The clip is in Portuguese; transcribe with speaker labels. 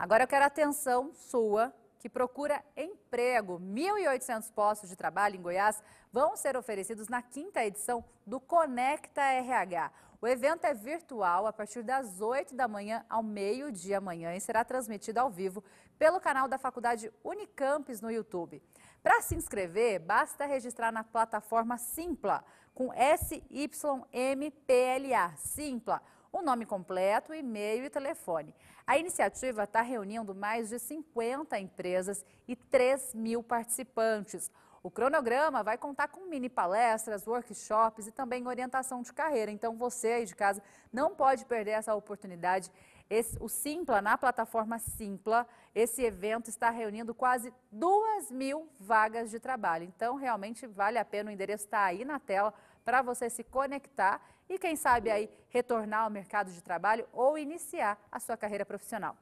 Speaker 1: Agora eu quero atenção sua que procura emprego. 1.800 postos de trabalho em Goiás vão ser oferecidos na quinta edição do Conecta RH. O evento é virtual a partir das 8 da manhã ao meio-dia amanhã e será transmitido ao vivo pelo canal da Faculdade Unicampes no YouTube. Para se inscrever, basta registrar na plataforma Simpla, com S-Y-M-P-L-A, Simpla o nome completo, e-mail e telefone. A iniciativa está reunindo mais de 50 empresas e 3 mil participantes. O cronograma vai contar com mini palestras, workshops e também orientação de carreira. Então você aí de casa não pode perder essa oportunidade. Esse, o Simpla, na plataforma Simpla, esse evento está reunindo quase 2 mil vagas de trabalho. Então, realmente vale a pena, o endereço está aí na tela para você se conectar e, quem sabe, aí retornar ao mercado de trabalho ou iniciar a sua carreira profissional.